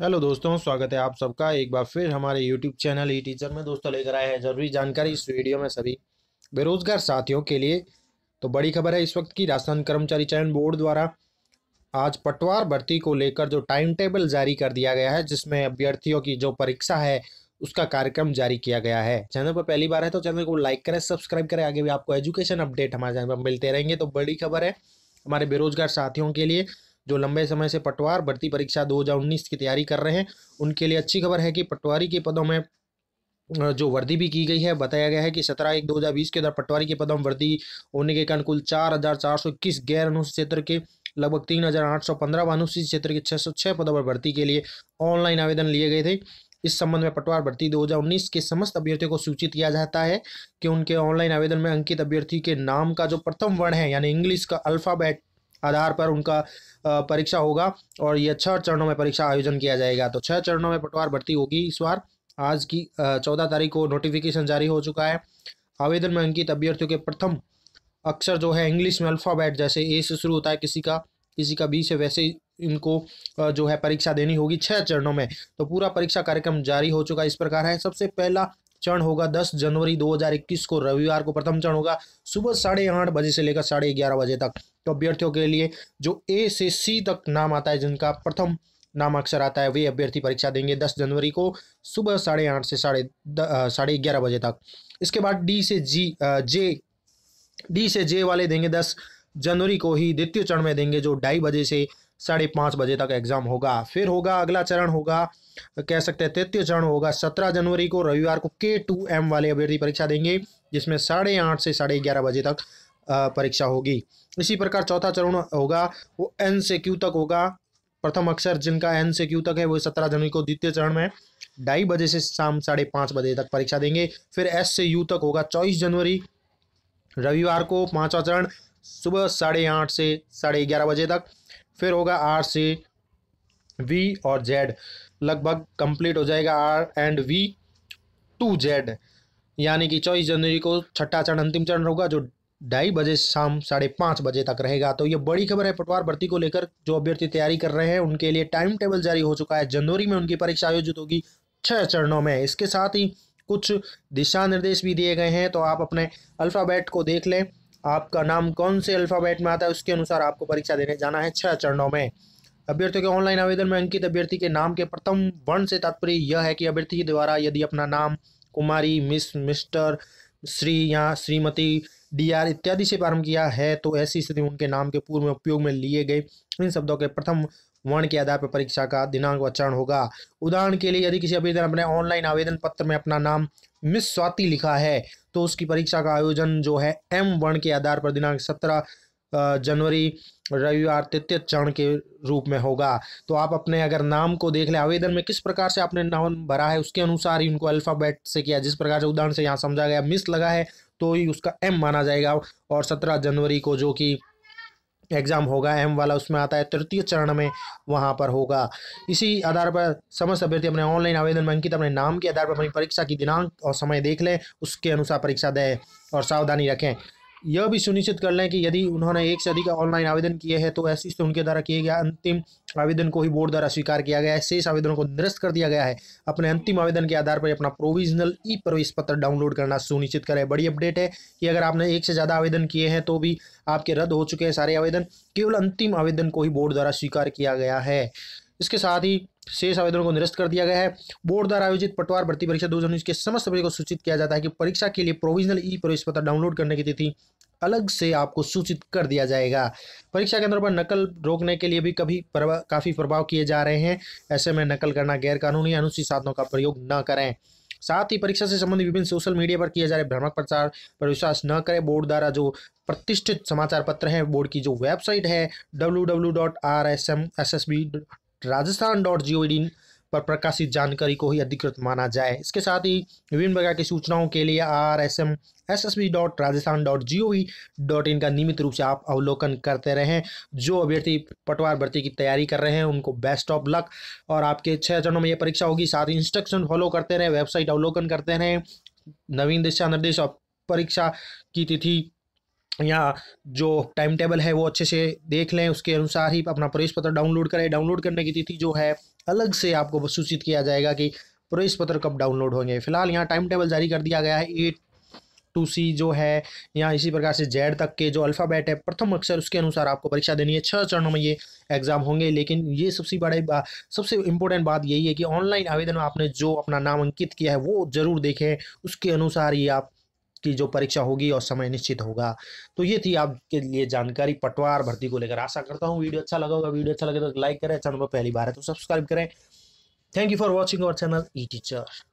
hello दोस्तों स्वागत है आप सबका एक बार फिर हमारे यूट्यूब चैनल ई टीचर में दोस्तों लेकर आए हैं जरूरी जानकारी इस वीडियो में सभी बेरोजगार साथियों के लिए तो बड़ी खबर है इस वक्त की राजस्थान कर्मचारी चयन बोर्ड द्वारा आज पटवार भर्ती को लेकर जो टाइम टेबल जारी कर दिया गया है जिसमें अभ्यर्थियों की जो परीक्षा है उसका कार्यक्रम जारी किया गया है चैनल पर पहली बार है तो चैनल को लाइक करें सब्सक्राइब करें आगे भी आपको एजुकेशन अपडेट हमारे चैनल पर मिलते रहेंगे तो बड़ी खबर है हमारे बेरोजगार साथियों के लिए जो लंबे समय से पटवार भर्ती परीक्षा 2019 की तैयारी कर रहे हैं उनके लिए अच्छी खबर है कि पटवारी के पदों में जो वर्दी भी की गई है बताया गया है कि सत्रह एक दो हज़ार बीस के दौरान पटवारी के पदों में वर्दी होने के कारण कुल चार हज़ार चार सौ इक्कीस गैर अनुसूचित क्षेत्र के लगभग तीन हज़ार आठ सौ पंद्रह अनुसूचित क्षेत्र के छः सौ छः पदों पर भर्ती के लिए ऑनलाइन आवेदन लिए गए थे इस संबंध में पटवार भर्ती 2019 के समस्त अभ्यर्थियों को सूचित किया जाता है कि उनके ऑनलाइन आवेदन में अंकित अभ्यर्थी के नाम का जो प्रथम वर्ण है यानी इंग्लिश का अल्फ़ाबेट आधार पर उनका परीक्षा होगा और यह छह चरणों में परीक्षा आयोजन किया जाएगा तो छह चरणों में पटवार भर्ती होगी इस बार आज की चौदह तारीख को नोटिफिकेशन जारी हो चुका है आवेदन में अंकित अभ्यर्थियों के प्रथम अक्षर जो है इंग्लिश में अल्फ़ाबेट जैसे ए से शुरू होता है किसी का किसी का बी से वैसे इनको जो है परीक्षा देनी होगी छह चरणों में तो पूरा परीक्षा कार्यक्रम जारी हो चुका है इस प्रकार है सबसे पहला चरण होगा 10 जनवरी 2021 को रविवार को प्रथम चरण होगा सुबह साढ़े आठ बजे से लेकर साढ़े ग्यारह बजे तक तो अभ्यर्थियों के लिए जो ए से सी तक नाम आता है जिनका प्रथम नाम अक्सर आता है वे अभ्यर्थी परीक्षा देंगे दस जनवरी को सुबह साढ़े आठ से साढ़े साढ़े ग्यारह बजे तक इसके बाद डी से जी जे डी से जे वाले देंगे दस जनवरी को ही द्वितीय चरण में देंगे जो ढाई बजे से साढ़े पाँच बजे तक एग्जाम होगा फिर होगा अगला चरण होगा कह सकते हैं तृतीय चरण होगा सत्रह जनवरी को रविवार को के टू एम वाले अभ्यर्थी परीक्षा देंगे जिसमें साढ़े आठ से साढ़े ग्यारह बजे तक परीक्षा होगी इसी प्रकार चौथा चरण होगा वो एन से क्यू तक होगा प्रथम अक्षर जिनका एन से क्यू तक है वो सत्रह जनवरी को द्वितीय चरण में ढाई बजे से शाम साढ़े पाँच बजे तक परीक्षा देंगे फिर एस से यू तक होगा चौबीस जनवरी रविवार को पाँचवा चरण सुबह साढ़े आठ से साढ़े ग्यारह बजे तक फिर होगा आर से वी और जेड लगभग कंप्लीट हो जाएगा R and V two Z यानी कि चौबीस जनवरी को छठा चरण अंतिम चरण होगा जो ढाई बजे शाम साढ़े पाँच बजे तक रहेगा तो ये बड़ी खबर है पटवार भर्ती को लेकर जो अभ्यर्थी तैयारी कर रहे हैं उनके लिए टाइम टेबल जारी हो चुका है जनवरी में उनकी परीक्षा आयोजित होगी छः चरणों में इसके साथ ही कुछ दिशा निर्देश भी दिए गए हैं तो आप अपने अल्फ़ाबेट को देख लें आपका नाम कौन से अल्फ़ाबेट में आता है उसके अनुसार आपको परीक्षा देने जाना है छह चरणों में अभ्यर्थियों के ऑनलाइन आवेदन में अंकित अभ्यर्थी के नाम के प्रथम वर्ण से तात्पर्य यह है कि अभ्यर्थी के द्वारा यदि अपना नाम कुमारी मिस मिस्टर श्री या श्रीमती डी आर इत्यादि से प्रारंभ किया है तो ऐसी स्थिति उनके नाम के पूर्व में उपयोग में लिए गए इन शब्दों के प्रथम वर्ण के आधार पर परीक्षा का दिनांक व चरण होगा उदाहरण के लिए यदि किसी अभ्यर्थी ने अपने ऑनलाइन आवेदन पत्र में अपना नाम मिस स्वाति लिखा है तो उसकी परीक्षा का आयोजन जो है एम वर्ण के आधार पर दिनांक सत्रह जनवरी रविवार तृतीय चरण के रूप में होगा तो आप अपने अगर नाम को देख लें आवेदन में किस प्रकार से आपने नाम भरा है उसके अनुसार ही उनको अल्फ़ाबेट से किया जिस प्रकार से उदाहरण से यहाँ समझा गया मिस लगा है तो ही उसका एम माना जाएगा और सत्रह जनवरी को जो कि एग्ज़ाम होगा एम वाला उसमें आता है तृतीय चरण में वहाँ पर होगा इसी आधार पर समस्त अभ्यर्थी अपने ऑनलाइन आवेदन में अंकित अपने नाम के आधार पर अपनी परीक्षा की दिनांक और समय देख लें उसके अनुसार परीक्षा दें और सावधानी रखें यह भी सुनिश्चित कर लें कि यदि उन्होंने एक से अधिक ऑनलाइन आवेदन किए हैं तो ऐसी उनके द्वारा किए गए अंतिम आवेदन को ही बोर्ड द्वारा स्वीकार किया गया है शेष आवेदनों को निरस्त कर दिया गया है अपने अंतिम आवेदन के आधार पर अपना प्रोविजनल ई प्रवेश पत्र डाउनलोड करना सुनिश्चित करें बड़ी अपडेट है कि अगर आपने एक से ज़्यादा आवेदन किए हैं तो भी आपके रद्द हो चुके हैं सारे आवेदन केवल अंतिम आवेदन को ही बोर्ड द्वारा स्वीकार किया गया है इसके साथ ही शेष आवेदनों को निरस्त कर दिया गया है बोर्ड द्वारा आयोजित पटवार भर्ती परीक्षा दो के समस्त सभी को सूचित किया जाता है कि परीक्षा के लिए प्रोविजनल ई प्रवेश पत्र डाउनलोड करने की तिथि अलग से आपको सूचित कर दिया जाएगा परीक्षा केंद्रों पर नकल रोकने के लिए भी कभी काफ़ी प्रभाव किए जा रहे हैं ऐसे में नकल करना गैरकानूनी अनुसूचित साधनों का प्रयोग न करें साथ ही परीक्षा से संबंधित विभिन्न सोशल मीडिया पर किए जा रहे भ्रामक प्रचार पर विश्वास न करें बोर्ड द्वारा जो प्रतिष्ठित समाचार पत्र है बोर्ड की जो वेबसाइट है W Rajasthan dot G O in पर प्रकाशित जानकारी को ही अधिकृत माना जाए इसके साथ ही विभिन्न प्रकार की सूचनाओं के लिए R S M S S B dot Rajasthan dot G O V dot in का नियमित रूप से आप अवलोकन करते रहें जो अभ्यर्थी पटवार भर्ती की तैयारी कर रहे हैं उनको बेस्ट ऑफ लक और आपके छः चरणों में ये परीक्षा होगी साथ ही इंस्ट्रक्शन फॉलो करते रहें वेबसाइट अवलोकन करते रहें नवीन दिशा निर्देश और परीक्षा की तिथि या जो टाइम टेबल है वो अच्छे से देख लें उसके अनुसार ही अपना प्रवेश पत्र डाउनलोड करें डाउनलोड करने की तिथि जो है अलग से आपको सूचित किया जाएगा कि प्रवेश पत्र कब डाउनलोड होंगे फिलहाल यहाँ टाइम टेबल जारी कर दिया गया है एट टू सी जो है या इसी प्रकार से जेड तक के जो अल्फ़ाबेट है प्रथम अक्षर उसके अनुसार आपको परीक्षा देनी है छः चरणों में ये एग्ज़ाम होंगे लेकिन ये सबसे बड़े बात सबसे इम्पोर्टेंट बात यही है कि ऑनलाइन आवेदन में आपने जो अपना नाम अंकित किया है वो ज़रूर देखें उसके अनुसार ही आप की जो परीक्षा होगी और समय निश्चित होगा तो ये थी आपके लिए जानकारी पटवार भर्ती को लेकर आशा करता हूँ वीडियो अच्छा लगा होगा वीडियो अच्छा लगे तो लाइक करें चैनल पर पहली बार है तो सब्सक्राइब करें thank you for watching our channel E teacher